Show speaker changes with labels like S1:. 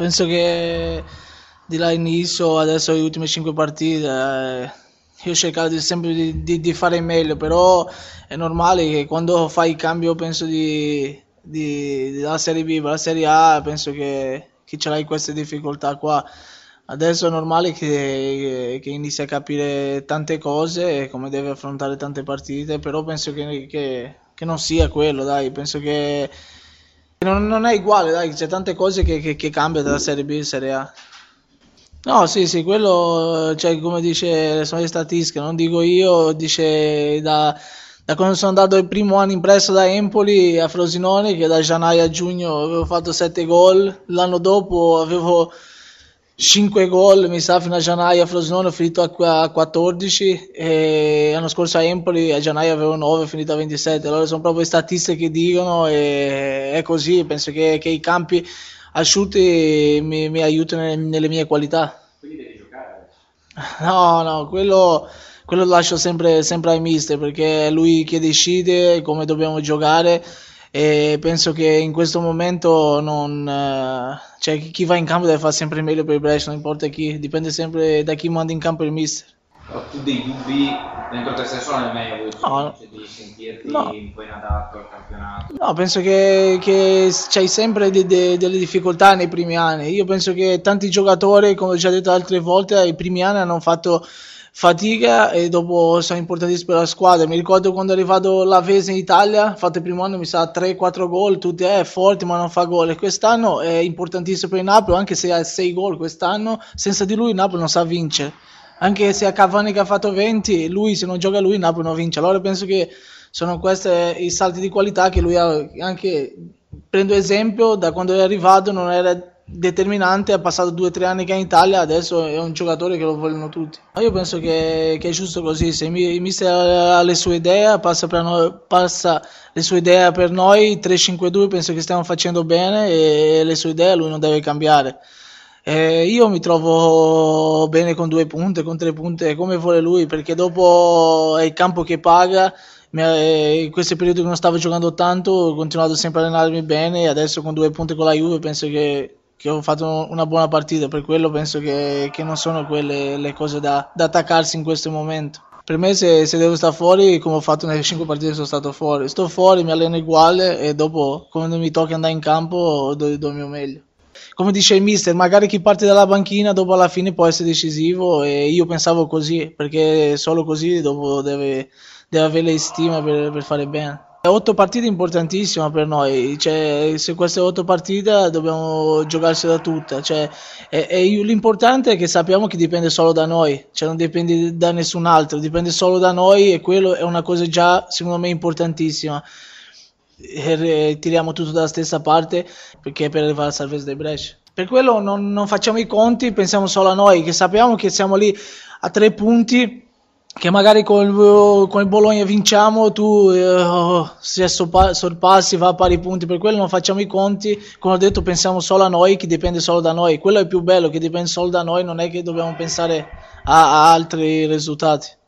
S1: penso che di là inizio adesso le ultime 5 partite eh, io ho cercato sempre di, di, di, fare meglio però è normale che quando fai il cambio penso di, dalla Serie B alla Serie A penso che, che ce l'hai queste difficoltà qua adesso è normale che, che, inizi a capire tante cose e come deve affrontare tante partite però penso che, che, che non sia quello dai penso che non, non, è uguale, dai, c'è tante cose che, che, che cambiano dalla Serie B alla Serie A. No, sì, sì, quello, cioè, come dice sono le statistiche, non dico io, dice da, da, quando sono andato il primo anno in prestito da Empoli a Frosinone, che da gennaio a giugno avevo fatto 7 gol, l'anno dopo avevo 5 gol, mi sa, fino a gennaio a Frosinone, ho finito a 14, e l'anno scorso a Empoli a gennaio avevo 9, finito a 27, allora sono proprio statistiche che dicono e è così, penso che, che i campi asciutti mi, mi aiutano nelle, nelle mie qualità. Quindi devi giocare? No, no, quello quello lo lascio sempre, sempre ai mister perché è lui che decide come dobbiamo giocare e penso che in questo momento non, eh, cioè, chi va in campo deve fare sempre meglio per il Brescia, non importa chi, dipende sempre da chi manda in campo il mister. Ho tu dei dubbi dentro questa stagione non hai meglio no, cioè, di sentirti no. un po' inadatto al campionato? No, penso che, che c'hai sempre de, de, delle difficoltà nei primi anni. Io penso che tanti giocatori, come ho già detto altre volte, ai primi anni hanno fatto fatica e dopo sono importanti per la squadra. Mi ricordo quando è arrivato la Vese in Italia, fatto il primo anno mi sa 3-4 gol, tutti è eh, forte ma non fa gol. E quest'anno è importantissimo per il Napoli, anche se ha 6 gol quest'anno, senza di lui il Napoli non sa vincere anche se a Cavani che ha fatto 20, lui se non gioca lui Napoli non vince. Allora penso che sono questi i salti di qualità che lui ha anche prendo esempio da quando è arrivato non era determinante, ha passato 2-3 anni che è in Italia, adesso è un giocatore che lo vogliono tutti. Io penso che, che è giusto così, se il mister ha le sue idee, passa, noi, passa le sue idee per noi, 3-5-2 penso che stiamo facendo bene e le sue idee lui non deve cambiare. Eh, io mi trovo bene con due punte, con tre punte, come vuole lui, perché dopo è il campo che paga. Eh, in questo periodo che non stavo giocando tanto, ho continuato sempre a allenarmi bene. Adesso con due punte con la Juve penso che, che ho fatto una buona partita. Per quello penso che, che non sono quelle le cose da, da attaccarsi in questo momento per me se, se, devo stare fuori come ho fatto nelle cinque partite sono stato fuori sto fuori mi alleno uguale e dopo quando mi tocca andare in campo do, do il mio meglio come dice il mister, magari chi parte dalla banchina dopo alla fine può essere decisivo e io pensavo così, perché solo così dopo deve, deve avere le per, per fare bene. Otto partite importantissime per noi, cioè, se queste otto partite dobbiamo giocarsela tutta. Cioè, e, e l'importante è che sappiamo che dipende solo da noi, cioè non dipende da nessun altro, dipende solo da noi e quello è una cosa già secondo me importantissima. Eh, tiriamo tutto dalla stessa parte perché per arrivare al salvezza dei Brescia. Per quello non, non, facciamo i conti, pensiamo solo a noi, che sappiamo che siamo lì a tre punti, che magari col, con il Bologna vinciamo, tu eh, oh, se sorpassi va a pari punti, per quello non facciamo i conti, come ho detto pensiamo solo a noi, che dipende solo da noi, quello è più bello, che dipende solo da noi, non è che dobbiamo pensare a, a altri risultati.